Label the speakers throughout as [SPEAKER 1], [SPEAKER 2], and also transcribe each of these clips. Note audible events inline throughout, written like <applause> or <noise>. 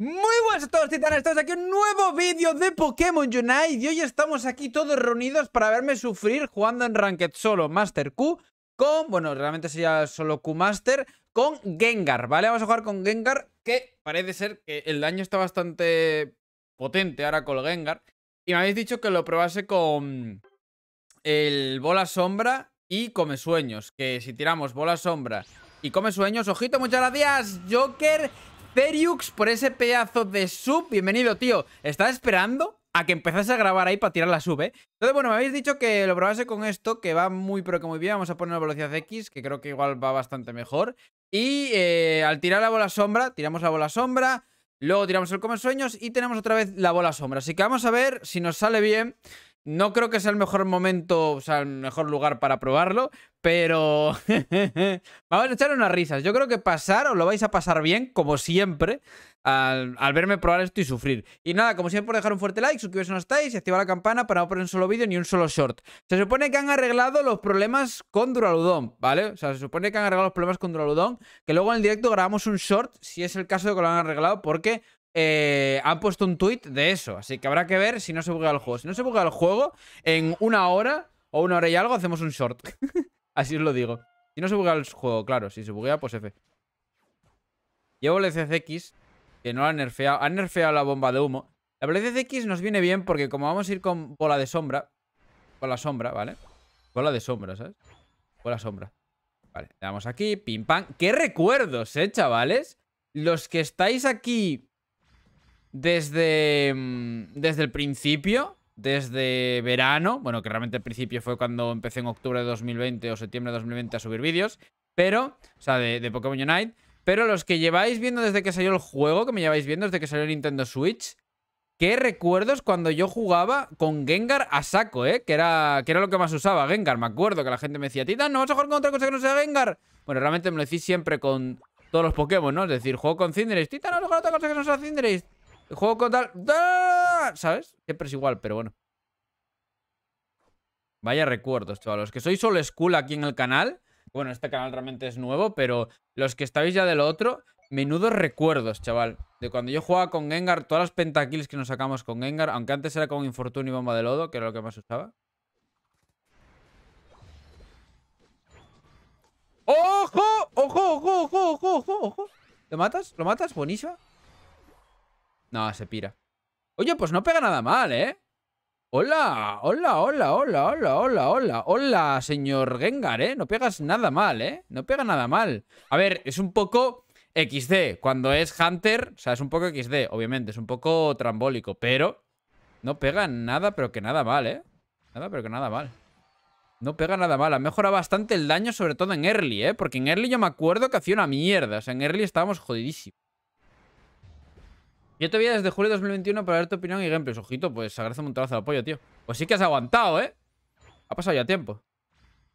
[SPEAKER 1] Muy buenas a todos titanes, estamos aquí en un nuevo vídeo de Pokémon Unite Y hoy estamos aquí todos reunidos para verme sufrir jugando en Ranked solo Master Q Con, bueno, realmente sería solo Q Master Con Gengar, ¿vale? Vamos a jugar con Gengar que parece ser que el daño está bastante potente ahora con Gengar Y me habéis dicho que lo probase con el Bola Sombra y Come Sueños Que si tiramos Bola Sombra y Come Sueños, ojito, muchas gracias Joker Ceriux por ese pedazo de sub. Bienvenido, tío. Estaba esperando? a que empezase a grabar ahí para tirar la sub, ¿eh? Entonces, bueno, me habéis dicho que lo probase con esto, que va muy, pero que muy bien. Vamos a poner la velocidad X, que creo que igual va bastante mejor. Y eh, al tirar la bola sombra, tiramos la bola sombra, luego tiramos el come sueños y tenemos otra vez la bola sombra. Así que vamos a ver si nos sale bien no creo que sea el mejor momento, o sea, el mejor lugar para probarlo, pero <laughs> vamos a echar unas risas. Yo creo que pasar, os lo vais a pasar bien, como siempre, al, verme probar esto y sufrir. Y nada, como siempre, por dejar un fuerte like, suscribiros si no estáis y activar la campana para no perder un solo vídeo ni un solo short. Se supone que han arreglado los problemas con Duraludón, ¿vale? O sea, se supone que han arreglado los problemas con Duraludón, que luego en el directo grabamos un short, si es el caso de que lo han arreglado, porque eh, han puesto un tweet de eso. Así que habrá que ver si no se buguea el juego. Si no se buguea el juego, en una hora o una hora y algo hacemos un short. <laughs> así os lo digo. Si no se buguea el juego, claro. Si se buguea, pues F. Llevo el CCX, que no la han nerfeado. Han nerfeado la bomba de humo. La CCX nos viene bien porque como vamos a ir con bola de sombra... Bola sombra, ¿vale? Bola de sombra, ¿sabes? Bola sombra. Vale, le damos aquí, pim pam. ¡Qué recuerdos, eh, chavales! Los que estáis aquí desde, mm, desde el principio, desde verano, bueno, que realmente el principio fue cuando empecé en octubre de 2020 o septiembre de 2020 a subir vídeos, pero, o sea, de, de Pokémon Unite, pero los que lleváis viendo desde que salió el juego, que me lleváis viendo desde que salió Nintendo Switch, qué recuerdos cuando yo jugaba con Gengar a saco, ¿eh? Que era, que era lo que más usaba, Gengar. Me acuerdo que la gente me decía, Tita, no vas a jugar con otra cosa que no sea Gengar. Bueno, realmente me lo decís siempre con todos los Pokémon, ¿no? Es decir, juego con Cinderace, Tita, no vas a jugar otra cosa que no sea Cinderace juego con tal... ¡Ah! ¿Sabes? Siempre es igual, pero bueno. Vaya recuerdos, chaval. Los que sois solo school aquí en el canal... Bueno, este canal realmente es nuevo, pero los que estáis ya de lo otro... Menudos recuerdos, chaval. De cuando yo jugaba con Gengar, todas las pentakills que nos sacamos con Gengar, aunque antes era con Infortunio y Bomba de Lodo, que era lo que más usaba. ¡Ojo! ¡Ojo, ojo, ojo, ojo, ojo! ojo! lo matas? ¿Lo matas? Buenísima. No, se pira. Oye, pues no pega nada mal, ¿eh? Hola, hola, hola, hola, hola, hola, hola, hola, señor Gengar, ¿eh? No pegas nada mal, ¿eh? No pega nada mal. A ver, es un poco XD. Cuando es Hunter, o sea, es un poco XD, obviamente. Es un poco trambólico, pero no pega nada, pero que nada mal, ¿eh? Nada, pero que nada mal. No pega nada mal. Ha mejorado bastante el daño, sobre todo en early, ¿eh? Porque en early yo me acuerdo que hacía una mierda. O sea, en early estábamos jodidísimos. Yo te vi desde julio de 2021 para ver tu opinión y gameplays. Pues, ojito, pues agradece un montonazo de apoyo, tío. Pues sí que has aguantado, ¿eh? Ha pasado ya tiempo.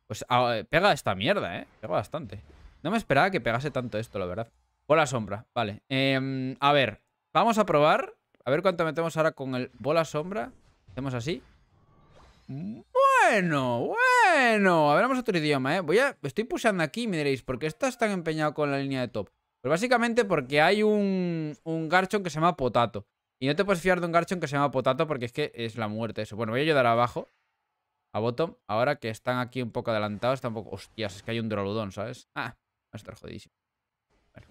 [SPEAKER 1] Pues ah, eh, pega esta mierda, ¿eh? Pega bastante. No me esperaba que pegase tanto esto, la verdad. Bola sombra, vale. Em, a ver, vamos a probar. A ver cuánto metemos ahora con el bola sombra. Hacemos así. Bueno, bueno. A ver, vamos a otro idioma, ¿eh? Voy a... Estoy puseando aquí me diréis, ¿por qué estás tan empeñado con la línea de top? Pues básicamente porque hay un, un que se llama Potato. Y no te puedes fiar de un garchon que se llama Potato porque es que es la muerte eso. Bueno, voy a ayudar abajo. A Bottom. Ahora que están aquí un poco adelantados. Tampoco... Hostias, es que hay un Droludon, ¿sabes? Ah, va a estar jodidísimo. Bueno.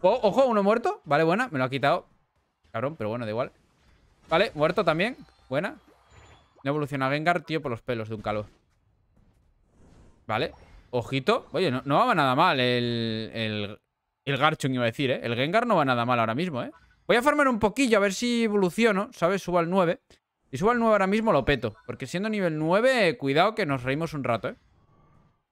[SPEAKER 1] Oh, ojo, uno muerto. Vale, buena. Me lo ha quitado. Cabrón, pero bueno, da igual. Vale, muerto también. Buena. No evoluciona Gengar, tío, por los pelos de un calor. Vale, Ojito. Oye, no, va nada mal el, el, el iba a decir, ¿eh? El Gengar no va nada mal ahora mismo, ¿eh? Voy a farmar un poquillo a ver si evoluciono, ¿sabes? Subo al 9. y subo al 9 ahora mismo lo peto. Porque siendo nivel 9, cuidado que nos reímos un rato, ¿eh?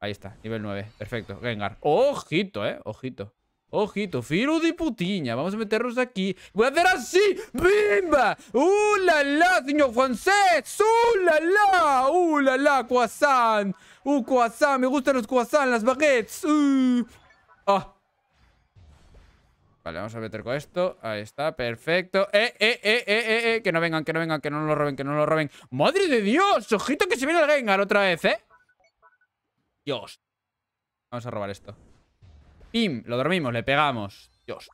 [SPEAKER 1] Ahí está, nivel 9. Perfecto, Gengar. Ojito, ¿eh? Ojito. Ojito, filo de putiña. Vamos a meternos aquí. Voy a hacer así. ¡Bimba! ¡Uh, la, la, señor francés! ¡Uh, la, la! ¡Uh, la, la, croissant! ¡Uh, croissant! Me gustan los croissants, las baguettes. ¡Uh! ¡Ah! Vale, vamos a meter con esto. Ahí está, perfecto. Eh, ¡Eh, eh, eh, eh, eh! eh que no vengan, que no vengan, que no lo roben, que no lo roben. ¡Madre de Dios! ¡Ojito que se viene el Gengar otra vez, eh! Dios. Vamos a robar esto lo dormimos, le pegamos. Dios.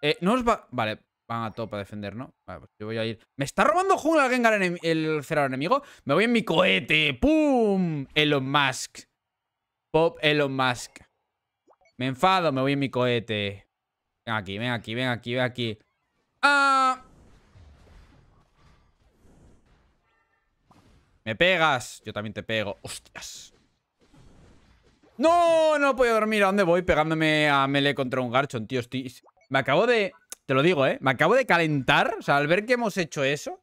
[SPEAKER 1] Eh, no os va... Vale, van a todo para defender, ¿no? Vale, pues yo voy a ir... ¿Me está robando jungla el Gengar el enemigo? Me voy en mi cohete. ¡Pum! Elon Musk. Pop Elon Musk. Me enfado, me voy en mi cohete. Ven aquí, ven aquí, ven aquí, ven aquí. ¡Ah! Me pegas. Yo también te pego. ¡Hostias! No, no puedo dormir. ¿A dónde voy? Pegándome a Mele contra un Garchon, tío. Me acabo de... Te lo digo, ¿eh? Me acabo de calentar. O sea, al ver que hemos hecho eso,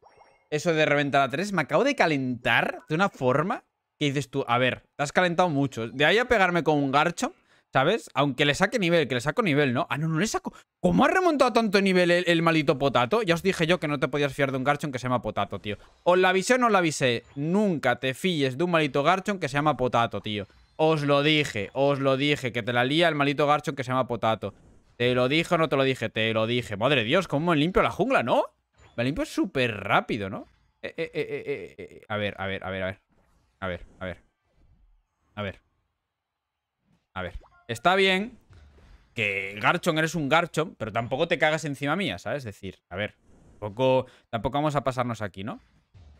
[SPEAKER 1] eso de reventar a tres, me acabo de calentar de una forma que dices tú, a ver, te has calentado mucho. De ahí a pegarme con un garchon, ¿sabes? Aunque le saque nivel, que le saco nivel, ¿no? Ah, no, no le saco... ¿Cómo ha remontado tanto nivel el, malito Potato? Ya os dije yo que no te podías fiar de un garchon que se llama Potato, tío. Os la avisé o no la avisé. Nunca te fíes de un malito garchon que se llama Potato, tío. Os lo dije, os lo dije, que te la lía el malito Garchon que se llama Potato. Te lo dije o no te lo dije, te lo dije. Madre Dios, cómo limpio la jungla, ¿no? Me limpio súper rápido, ¿no? Eh, eh, eh, a ver, a ver, a ver, a ver. A ver, a ver. A ver. A ver. Está bien que Garchon eres un Garchon, pero tampoco te cagas encima mía, ¿sabes? Es decir, a ver. Tampoco, tampoco vamos a pasarnos aquí, ¿no?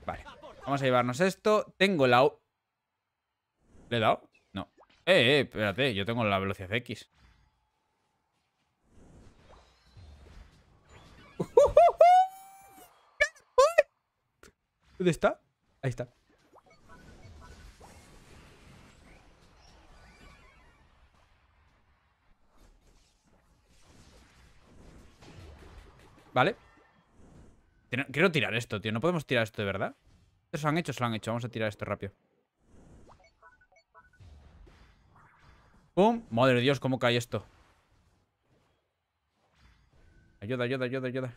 [SPEAKER 1] Vale. Vamos a llevarnos esto. Tengo la... ¿Le he dado? Eh, eh, espérate, yo tengo la velocidad X. ¿Dónde está? Ahí está. Vale. Quiero tirar esto, tío. No podemos tirar esto de verdad. Se han hecho, se lo han hecho. Vamos a tirar esto rápido. Pum. Madre de Dios, cómo cae esto. Ayuda, ayuda, ayuda, ayuda.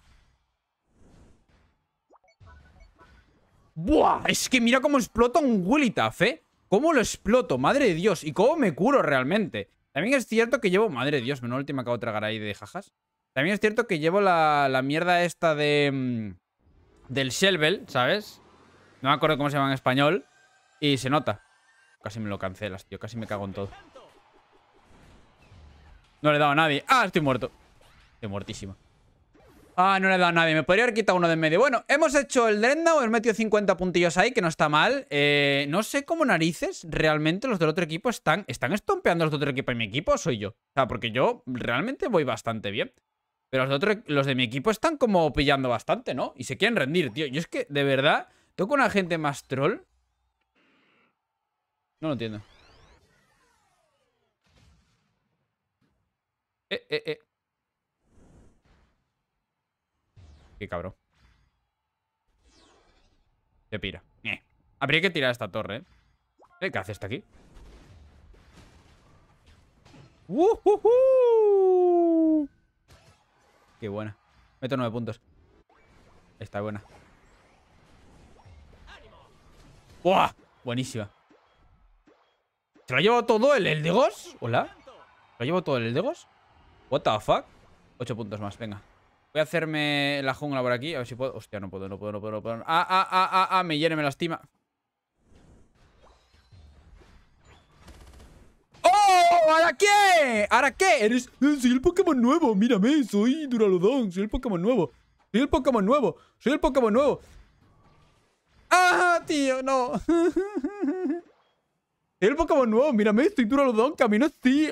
[SPEAKER 1] ¡Buah! Es que mira cómo explota un Willita, ¿eh? ¿Cómo lo exploto? Madre de Dios. ¿Y cómo me curo realmente? También es cierto que llevo... Madre de Dios, menos última acabo de tragar ahí de jajas. También es cierto que llevo la, la mierda esta de... Mm, del Shelvel, ¿sabes? No me acuerdo cómo se llama en español. Y se nota. Casi me lo cancelas, tío. Casi me cago en todo. No le he dado a nadie. ¡Ah, estoy muerto! Estoy muertísimo. Ah, no le he dado a nadie. Me podría haber quitado uno de medio. Bueno, hemos hecho el o Hemos metido 50 puntillos ahí, que no está mal. Eh, no sé cómo narices realmente los del otro equipo están... ¿Están estompeando los del otro equipo y mi equipo soy yo? O sea, porque yo realmente voy bastante bien. Pero los de, los de mi equipo están como pillando bastante, ¿no? Y se quieren rendir, tío. Yo es que, de verdad, toco una gente más troll. No lo entiendo. Eh, eh, eh. Qué cabrón. Se pira. Eh. Habría que tirar esta torre, ¿eh? eh ¿Qué hace esta aquí? ¡Uh, Qué buena. Meto nueve puntos. Está buena. Buenísima. ¿Se lo ha llevado todo el Eldegos? ¿Hola? ¿Se lo ha llevado todo el Eldegos? What the fuck? 8 puntos más, venga. Voy a hacerme la jungla por aquí. A ver si puedo. Hostia, no puedo, no puedo, no puedo, no puedo. Ah, ah, ah, ah, ah, me llene, me lastima. ¡Oh! ¿Ahora qué? ¿Ahora qué? Eres. Eh, soy el Pokémon nuevo, mírame, soy Duraludon, soy el Pokémon nuevo. Soy el Pokémon nuevo, soy el Pokémon nuevo. ¡Ah, tío, no! <laughs> el Pokémon nuevo, mírame, estoy Duraludon, camino sí.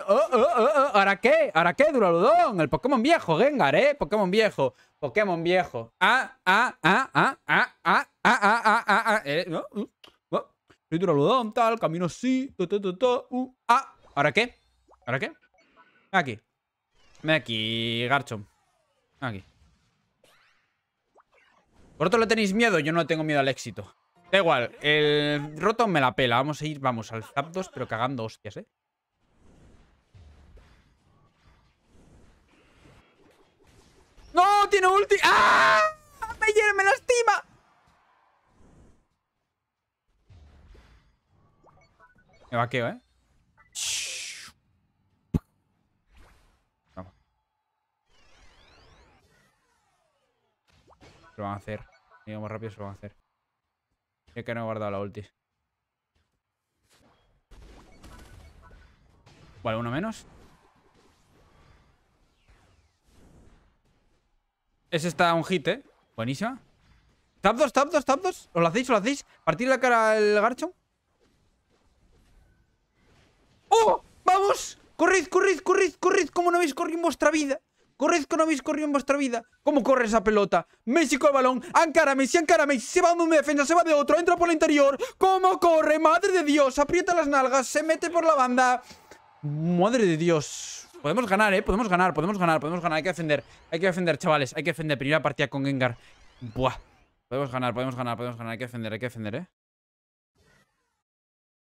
[SPEAKER 1] ¿Ahora qué? ¿Ahora qué, Duraludon? El Pokémon viejo, Gengar, ¿eh? Pokémon viejo. Pokémon viejo. Ah, ah, ah, ah, ah, ah, ah, ah, Eh, tal, camino sí. ah. ¿Ahora qué? ¿Ahora qué? Aquí. Ven aquí, Garchomp. Aquí. otro lo tenéis miedo, yo no tengo miedo al éxito. Da igual, el Rotom me la pela. Vamos a ir, vamos, al Zapdos, pero cagando hostias, ¿eh? ¡No! ¡Tiene ulti! ¡Ah! ¡Me hiere, me lastima! Me vaqueo, ¿eh? Vamos. Lo van a hacer. Digamos rápido, se lo van a hacer. Es que no he guardado la ulti. Vale, uno menos. Ese está un hit, ¿eh? Buenísima. Tap 2, tap 2, tap 2. ¿Os lo hacéis? ¿Os lo hacéis? Partir la cara al garcho. ¡Oh! ¡Vamos! ¡Corrid, corrid, corrid, corrid! corrid cómo no habéis corrido en vuestra vida! que no habéis corrido en vuestra vida. ¿Cómo corre esa pelota? Messi con el balón. Ancara Messi, Ancara Messi. Se va de una defensa, se va de otro. Entra por el interior. ¿Cómo corre? Madre de Dios. Aprieta las nalgas. Se mete por la banda. Madre de Dios. Podemos ganar, ¿eh? Podemos ganar, podemos ganar, podemos ganar. Hay que defender. Hay que defender, chavales. Hay que defender. Primera partida con Gengar. Buah. Podemos ganar, podemos ganar, podemos ganar. Hay que defender, hay que defender, ¿eh?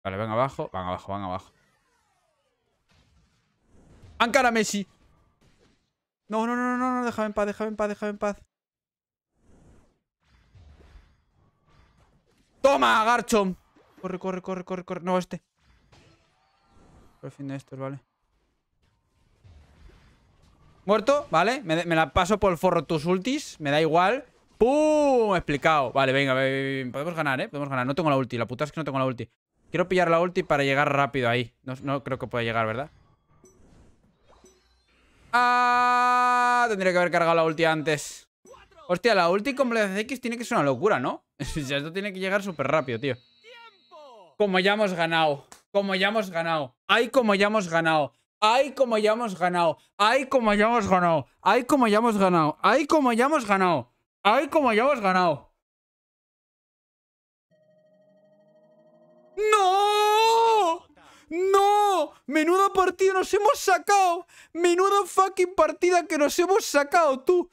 [SPEAKER 1] Vale, van abajo. Van abajo, van abajo. Ancara Messi. No, no, no, no, no, déjame en paz, déjame en paz, déjame en paz. ¡Toma, garchom Corre, corre, corre, corre, corre. No, este. Por fin de estos, vale. Muerto, vale. Me, la paso por el forro tus ultis. Me da igual. ¡Pum! Explicado. Vale, venga, venga, podemos ganar, ¿eh? Podemos ganar. No tengo la ulti. La puta es que no tengo la ulti. Quiero pillar la ulti para llegar rápido ahí. No, no creo que pueda llegar, ¿verdad? Ah, tendría que haber cargado la ulti antes. Hostia, la ulti con X tiene que ser una locura, ¿no? <laughs> Esto tiene que llegar súper rápido, tío. Como ya hemos ganado. Como ya hemos ganado. Ay, como ya hemos ganado. Ay, como ya hemos ganado. Ay, como ya hemos ganado. Ay, como ya hemos ganado. Ay, como ya hemos ganado. Ay, como ya hemos ganado. ¡No! ¡No! ¡Menuda partida nos hemos sacado! ¡Menuda fucking partida que nos hemos sacado, tú!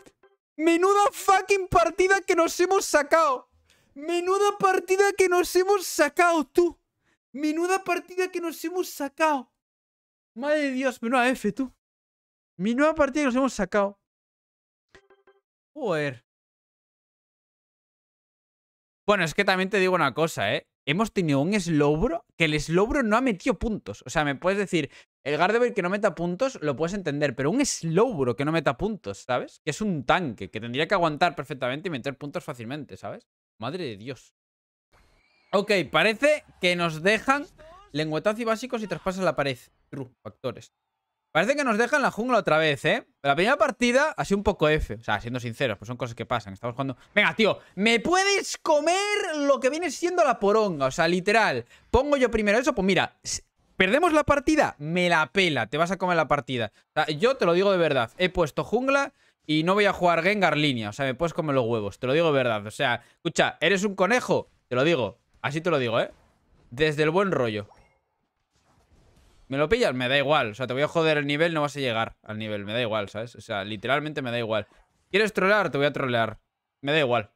[SPEAKER 1] ¡Menuda fucking partida que nos hemos sacado! ¡Menuda partida que nos hemos sacado, tú! ¡Menuda partida que nos hemos sacado! Madre de Dios, menuda F, tú. Menuda partida que nos hemos sacado. Joder. Bueno, es que también te digo una cosa, ¿eh? hemos tenido un Slowbro que el Slowbro no ha metido puntos. O sea, me puedes decir, el Gardevoir que no meta puntos lo puedes entender, pero un Slowbro que no meta puntos, ¿sabes? Que es un tanque, que tendría que aguantar perfectamente y meter puntos fácilmente, ¿sabes? Madre de Dios. Ok, parece que nos dejan lenguetazo y básicos y traspasan la pared. True, factores. Parece que nos dejan la jungla otra vez, ¿eh? la primera partida ha sido un poco F. O sea, siendo sinceros, pues son cosas que pasan. Estamos jugando... Venga, tío, me puedes comer lo que viene siendo la poronga. O sea, literal. Pongo yo primero eso, pues mira... ¿Perdemos la partida? Me la pela, te vas a comer la partida. O sea, yo te lo digo de verdad. He puesto jungla y no voy a jugar Gengar línea. O sea, me puedes comer los huevos, te lo digo de verdad. O sea, escucha, ¿eres un conejo? Te lo digo. Así te lo digo, ¿eh? Desde el buen rollo. ¿Me lo pillas? Me da igual. O sea, te voy a joder el nivel, no vas a llegar al nivel. Me da igual, ¿sabes? O sea, literalmente me da igual. ¿Quieres trolear? Te voy a trolear. Me da igual.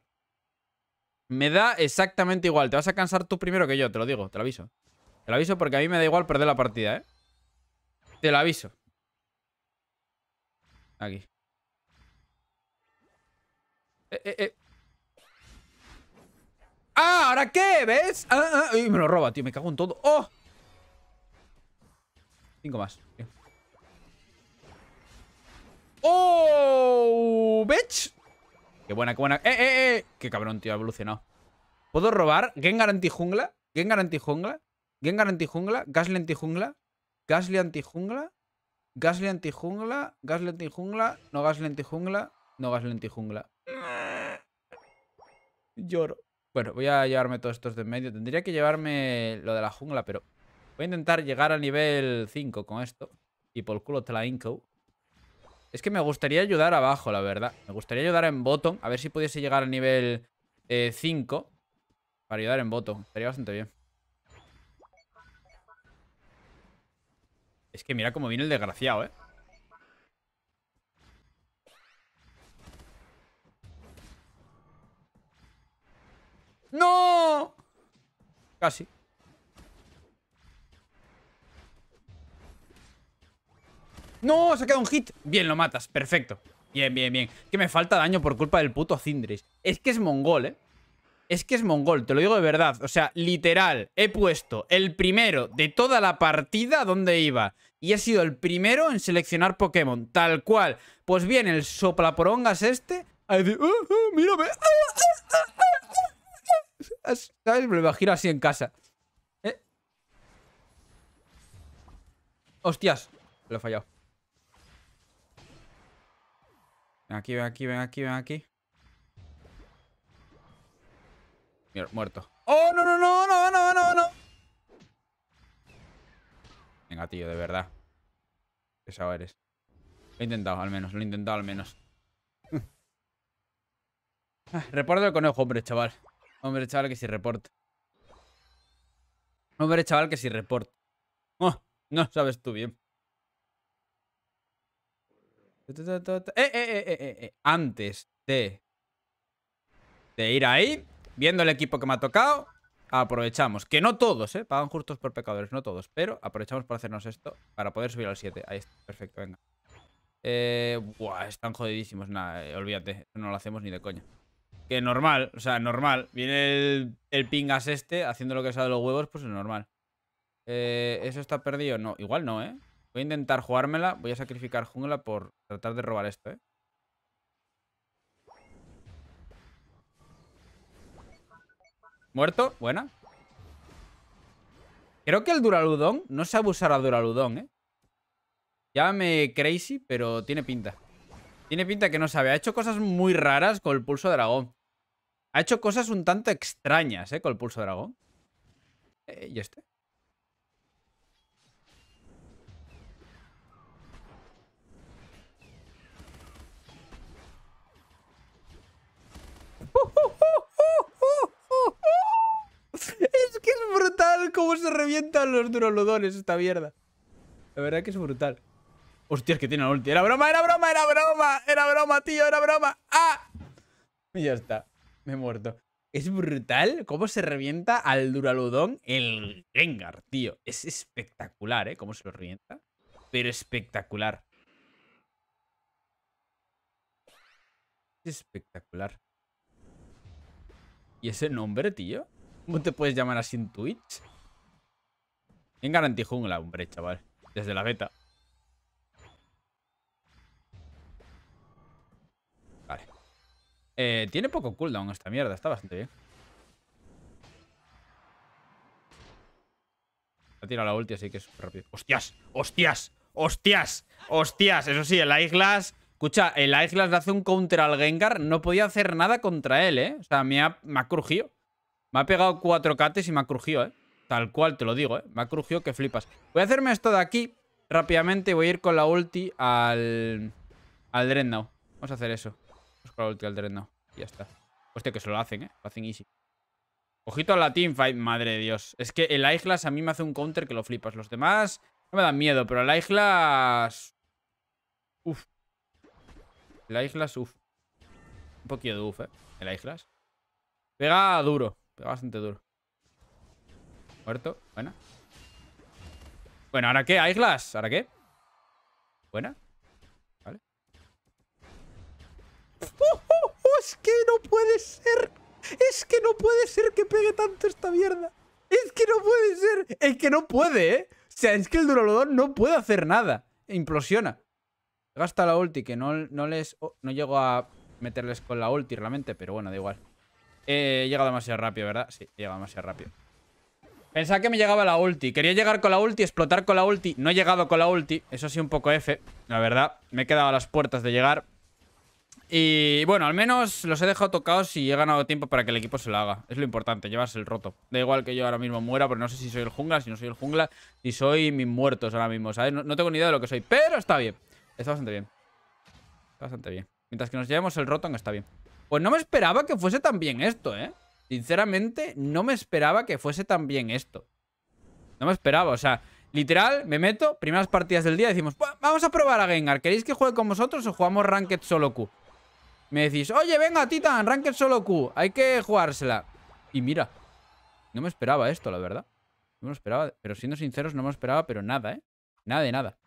[SPEAKER 1] Me da exactamente igual. Te vas a cansar tú primero que yo, te lo digo, te lo aviso. Te lo aviso porque a mí me da igual perder la partida, ¿eh? Te lo aviso. Aquí. Eh, eh, eh. ¡Ah! ¿Ahora qué? ¿Ves? ¡Ah, ah! ahora qué ves ah ah me lo roba, tío! Me cago en todo. ¡Oh! Cinco más. ¡Oh! ¡Bitch! ¡Qué buena, qué buena! ¡Eh, eh, eh! ¡Qué cabrón, tío! Ha evolucionado. ¿Puedo robar? ¿Gengar anti-jungla? ¿Gengar ¿Gengar ¿Gasly anti-jungla? ¿Gengar antijungla? ¿Gasly ¿No ¿Gasly anti ¿Gasly antijungla? ¿Gasly jungla ¿No anti jungla No Gasly jungla Lloro. Bueno, voy a llevarme todos estos de en medio. Tendría que llevarme lo de la jungla, pero... Voy a intentar llegar al nivel 5 con esto. Y por culo te la inco. Es que me gustaría ayudar abajo, la verdad. Me gustaría ayudar en botón. A ver si pudiese llegar al nivel 5. Eh, para ayudar en botón. Estaría bastante bien. Es que mira cómo viene el desgraciado, ¿eh? ¡No! Casi. ¡No! Se ha quedado un hit. Bien, lo matas. Perfecto. Bien, bien, bien. Que me falta daño por culpa del puto Cindris. Es que es mongol, ¿eh? Es que es mongol, te lo digo de verdad. O sea, literal, he puesto el primero de toda la partida donde iba. Y he sido el primero en seleccionar Pokémon, tal cual. Pues bien, el soplaporongas este... Ahí decir, ¡Uh, uh, mírame! ¿Sabes? Me lo imagino así en casa. ¿Eh? Hostias, lo he fallado. Ven aquí, ven aquí, ven aquí, ven aquí. Mierda muerto. ¡Oh, no, no, no, no, no, no, no! Venga, tío, de verdad. Pesado eres. Lo he intentado, al menos, lo he intentado al menos. <laughs> Ah, reporto el conejo, hombre, chaval. Hombre, chaval, que si reporta. Hombre, chaval, que si reporta. Oh, no sabes tú bien. Antes de, de ir ahí, viendo el equipo que me ha tocado, aprovechamos. Que no todos, ¿eh? Pagan justos por pecadores, no todos. Pero aprovechamos para hacernos esto, para poder subir al 7. Ahí está, perfecto, venga. Eh, buah, están jodidísimos. Nada, eh, olvídate, no lo hacemos ni de coña. Que normal, o sea, normal. Viene el, pingas este haciendo lo que sabe de los huevos, pues es normal. Eh, ¿Eso está perdido? No, igual no, ¿eh? Voy a intentar jugármela. Voy a sacrificar jungla por tratar de robar esto, ¿eh? Muerto. Buena. Creo que el Duraludón no se abusará Duraludón, ¿eh? Llámame crazy, pero tiene pinta. Tiene pinta que no sabe. Ha hecho cosas muy raras con el pulso dragón. Ha hecho cosas un tanto extrañas, ¿eh? Con el pulso dragón. Eh, ¿Y este? <laughs> cómo se revientan los Duraludones esta mierda. La verdad que es brutal. Hostia, es que tiene la ulti. Era broma, era broma, era broma. Era broma, tío, era broma. ¡Ah! Y ya está. Me he muerto. Es brutal cómo se revienta al Duraludón el gengar, tío. Es espectacular, ¿eh? Cómo se lo revienta. Pero espectacular. Es espectacular. ¿Y ese nombre, tío? ¿Cómo te puedes llamar así en Twitch? En garantía jungla, hombre, chaval. Desde la beta. Vale. Eh, tiene poco cooldown esta mierda. Está bastante bien. Ha tirado la ulti, así que es rápido. ¡Hostias! ¡Hostias! ¡Hostias! ¡Hostias! Eso sí, el islas Escucha, el islas le hace un counter al Gengar. No podía hacer nada contra él, ¿eh? O sea, me ha, me ha crujido. Me ha pegado cuatro cates y me ha crujido, ¿eh? Tal cual, te lo digo, ¿eh? Me ha crujido que flipas. Voy a hacerme esto de aquí rápidamente. y Voy a ir con la ulti al... Al Dreadnought. Vamos a hacer eso. Vamos con la ulti al Dreadnought. ya está. Hostia, que se lo hacen, ¿eh? Lo hacen easy. Ojito a la teamfight, madre de Dios. Es que el Aiglas a mí me hace un counter que lo flipas. Los demás no me dan miedo, pero el Aiglas... Uf. El Aiglas, uf. Un poquito de uf, ¿eh? El Aiglas. Pega duro. Pega bastante duro. Muerto. Bueno, ¿ahora qué? ¿Aislas? ¿Ahora qué? Buena. Vale. ¡Oh, oh, oh! Es que no puede ser. Es que no puede ser que pegue tanto esta mierda. Es que no puede ser. Es que no puede, ¿eh? O sea, es que el Durolodon no puede hacer nada. E implosiona. Gasta la ulti, que no, les... no llego a meterles con la ulti realmente, pero bueno, da igual. Eh, he llegado demasiado rápido, ¿verdad? Sí, he demasiado rápido. Pensaba que me llegaba la ulti. Quería llegar con la ulti, explotar con la ulti. No he llegado con la ulti. Eso sí, un poco F. La verdad, me he quedado a las puertas de llegar. Y bueno, al menos los he dejado tocados y he ganado tiempo para que el equipo se lo haga. Es lo importante, llevarse el roto. Da igual que yo ahora mismo muera, pero no sé si soy el jungla, si no soy el jungla, y soy mis muertos ahora mismo, ¿sabes? No, tengo ni idea de lo que soy, pero está bien. Está bastante bien. Está bastante bien. Mientras que nos llevemos el roto, está bien. Pues no me esperaba que fuese tan bien esto, ¿eh? Sinceramente, no me esperaba que fuese tan bien esto. No me esperaba, o sea, literal, me meto, primeras partidas del día, decimos, vamos a probar a Gengar, ¿queréis que juegue con vosotros o jugamos Ranked solo Q? Me decís, oye, venga, Titan, Ranked solo Q, hay que jugársela. Y mira, no me esperaba esto, la verdad. No me esperaba, pero siendo sinceros, no me esperaba, pero nada, ¿eh? Nada de nada.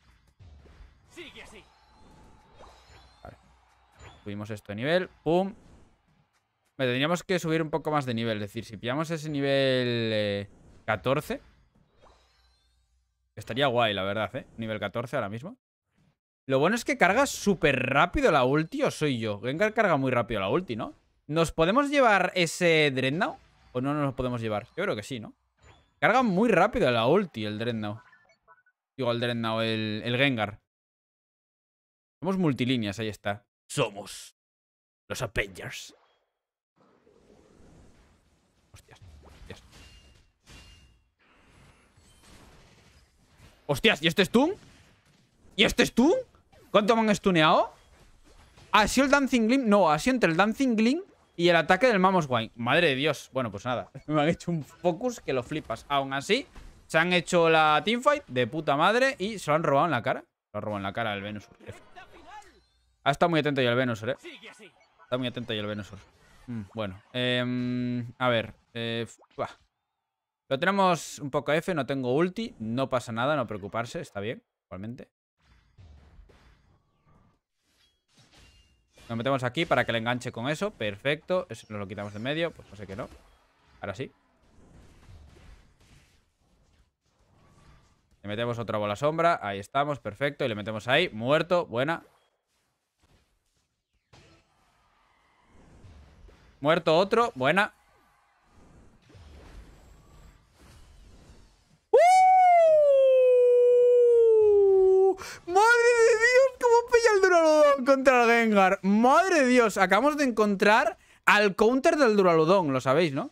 [SPEAKER 1] Sigue así. Vale. Subimos esto de nivel, pum, tendríamos que subir un poco más de nivel. Es decir, si pillamos ese nivel 14. Eh, estaría guay, la verdad, ¿eh? Nivel 14 ahora mismo. Lo bueno es que carga súper rápido la ulti, o soy yo. Gengar carga muy rápido la ulti, ¿no? ¿Nos podemos llevar ese Dreadnought? ¿O no nos lo podemos llevar? Yo creo que sí, ¿no? Carga muy rápido la ulti, el Dreadnought. Digo, el Dreadnought, el, el Gengar. Somos multilíneas, ahí está. Somos los Avengers. Hostias, ¿y este stun? ¿Y este stun? ¿Cuánto me han stuneado? Así el Dancing Gleam. No, así entre el Dancing Gleam y el ataque del Mamos Wine. Madre de Dios. Bueno, pues nada. <laughs> Me han hecho un focus que lo flipas. Aún así, se han hecho la teamfight de puta madre y se lo han robado en la cara. Se lo han robado en la cara el Venusur. Ha estado muy atento yo el Venusur, eh. Está muy atento yo el Venusur. Eh. Mm, bueno, em, a ver. Eh, tenemos un poco F, no tengo ulti. No pasa nada, no preocuparse, está bien, igualmente. Nos metemos aquí para que le enganche con eso. Perfecto. Eso lo quitamos de medio. Pues no sé que no. Ahora sí. Le metemos otra bola sombra. Ahí estamos. Perfecto. Y le metemos ahí. Muerto. Buena. Muerto otro. Buena. contra el Gengar. Madre de Dios, acabamos de encontrar al counter del Duraludon, lo sabéis, ¿no?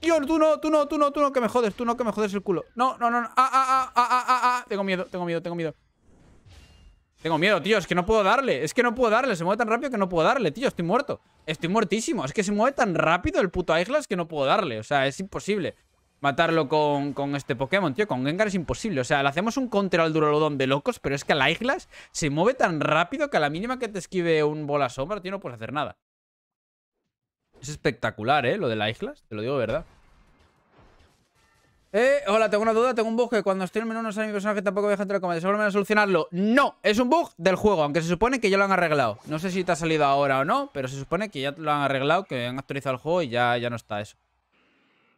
[SPEAKER 1] Dios, tú no, tú no, tú no, tú no, que me jodes, tú no, que me jodes el culo. No, no, no, ah, ah, ah, ah, ah, ah, ah, Tengo miedo, tengo miedo, tengo miedo. Tengo miedo, tío, es que no puedo darle, es que no puedo darle, se mueve tan rápido que no puedo darle, tío, estoy muerto. Estoy muertísimo, es que se mueve tan rápido el puto Es que no puedo darle, o sea, es imposible matarlo con, este Pokémon, tío. Con Gengar es imposible. O sea, le hacemos un contra al Durolodón de locos, pero es que la Iglas se mueve tan rápido que a la mínima que te esquive un bola sombra, tío, no puedes hacer nada. Es espectacular, ¿eh? Lo de la Iglas, te lo digo de verdad. Eh, hola, tengo una duda, tengo un bug que cuando estoy en el menú no sale mi personaje tampoco entrar comedia ¿Seguro me a solucionarlo? ¡No! Es un bug del juego, aunque se supone que ya lo han arreglado. No sé si te ha salido ahora o no, pero se supone que ya lo han arreglado, que han actualizado el juego y ya, ya no está eso.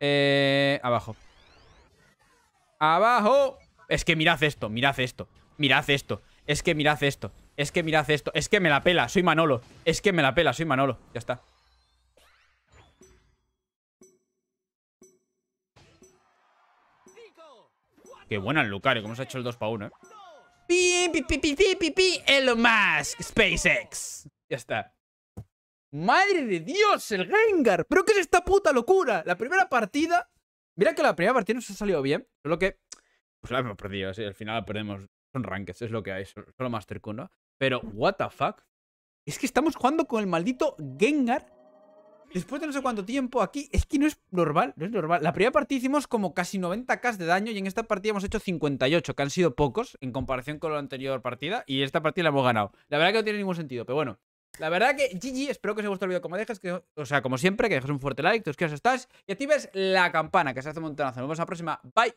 [SPEAKER 1] Eh, abajo. ¡Abajo! Es que mirad esto, mirad esto. Mirad esto. Es que mirad esto. Es que mirad esto. Es que me la pela, soy Manolo. Es que me la pela, soy Manolo. Ya está. Qué buena el Lucario, como se ha hecho el 2 para 1, eh. Pi, pi, SpaceX. Ya está. Madre de Dios, el Gengar. ¿Pero qué es esta puta locura? La primera partida... Mira que la primera partida nos ha salido bien. Solo que... Pues la hemos perdido, sí. Al final la perdemos. Son rankings, es lo que hay. Solo Master ¿no? Pero, what the fuck. Es que estamos jugando con el maldito Gengar. Después de no sé cuánto tiempo aquí. Es que no es normal, no es normal. La primera partida hicimos como casi 90k de daño. Y en esta partida hemos hecho 58, que han sido pocos. En comparación con la anterior partida. Y esta partida la hemos ganado. La verdad que no tiene ningún sentido, pero bueno. La verdad que, GG, espero que os haya gustado el vídeo como dejes, que, o sea, como siempre, que dejes un fuerte like, te quieras estás y actives la campana, que se hace un montonazo. Nos vemos la próxima. Bye.